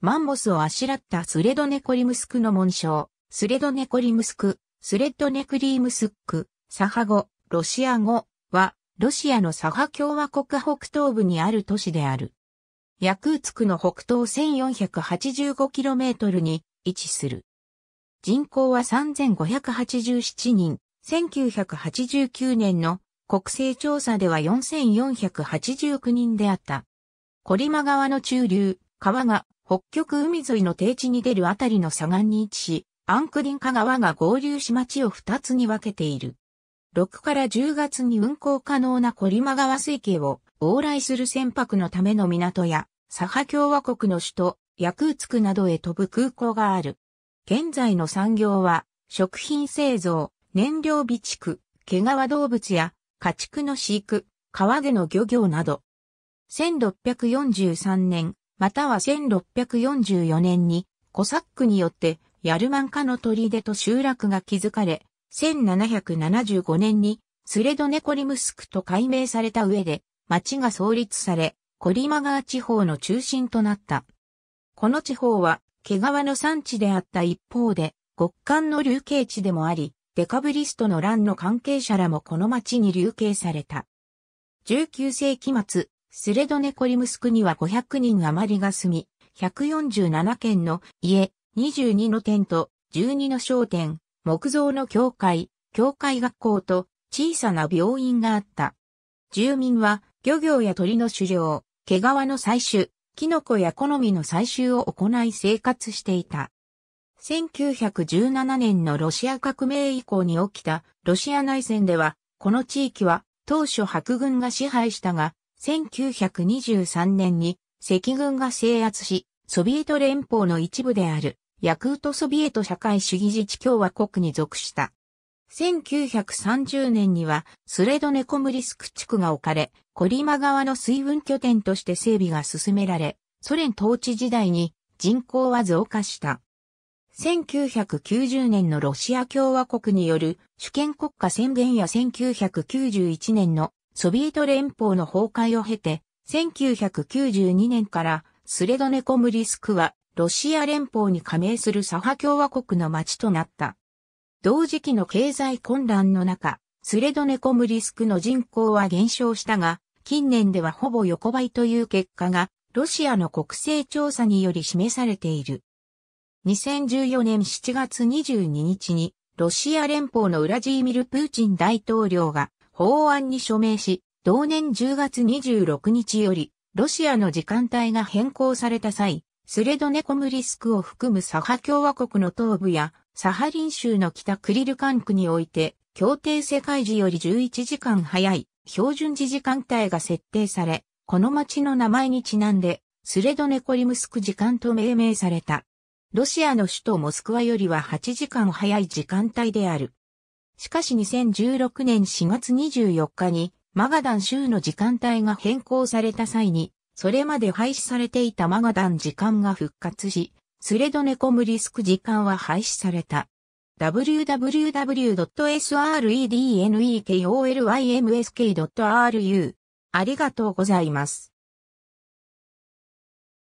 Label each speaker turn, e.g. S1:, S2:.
S1: マンモスをあしらったスレドネコリムスクの紋章、スレドネコリムスク、スレッドネクリームスック、サハ語、ロシア語は、ロシアのサハ共和国北東部にある都市である。ヤクーツクの北東 1485km に位置する。人口は3587人、1989年の国勢調査では4489人であった。コリマ川の中流、川が北極海沿いの低地に出るあたりの左岸に位置し、アンクリンカ川が合流し町を二つに分けている。6から10月に運航可能なコリマ川水系を往来する船舶のための港や、サハ共和国の首都、ヤクーツクなどへ飛ぶ空港がある。現在の産業は、食品製造、燃料備蓄、毛皮動物や家畜の飼育、川での漁業など。1643年、または1644年にコサックによってヤルマンカの砦と集落が築かれ、1775年にスレドネコリムスクと改名された上で、町が創立され、コリマ川地方の中心となった。この地方は、毛皮の産地であった一方で、極寒の流刑地でもあり、デカブリストの乱の関係者らもこの町に流刑された。19世紀末、スレドネコリムスクには500人余りが住み、147軒の家、22の店と12の商店、木造の教会、教会学校と小さな病院があった。住民は漁業や鳥の狩猟、毛皮の採取、キノコや好みの採集を行い生活していた。1917年のロシア革命以降に起きたロシア内戦では、この地域は当初白軍が支配したが、1923年に赤軍が制圧し、ソビエト連邦の一部であるヤクートソビエト社会主義自治共和国に属した。1930年にはスレドネコムリスク地区が置かれ、コリマ川の水分拠点として整備が進められ、ソ連統治時代に人口は増加した。1990年のロシア共和国による主権国家宣言や1991年のソビエト連邦の崩壊を経て、1992年からスレドネコムリスクはロシア連邦に加盟するサハ共和国の町となった。同時期の経済混乱の中、スレドネコムリスクの人口は減少したが、近年ではほぼ横ばいという結果が、ロシアの国勢調査により示されている。2014年7月22日に、ロシア連邦のウラジーミル・プーチン大統領が法案に署名し、同年10月26日より、ロシアの時間帯が変更された際、スレドネコムリスクを含むサハ共和国の東部や、サハリン州の北クリルカンにおいて、協定世界時より11時間早い、標準時時間帯が設定され、この町の名前にちなんで、スレドネコリムスク時間と命名された。ロシアの首都モスクワよりは8時間早い時間帯である。しかし2016年4月24日にマガダン州の時間帯が変更された際に、それまで廃止されていたマガダン時間が復活し、スレドネコムリスク時間は廃止された。www.srednekolymsk.ru ありがとうございます。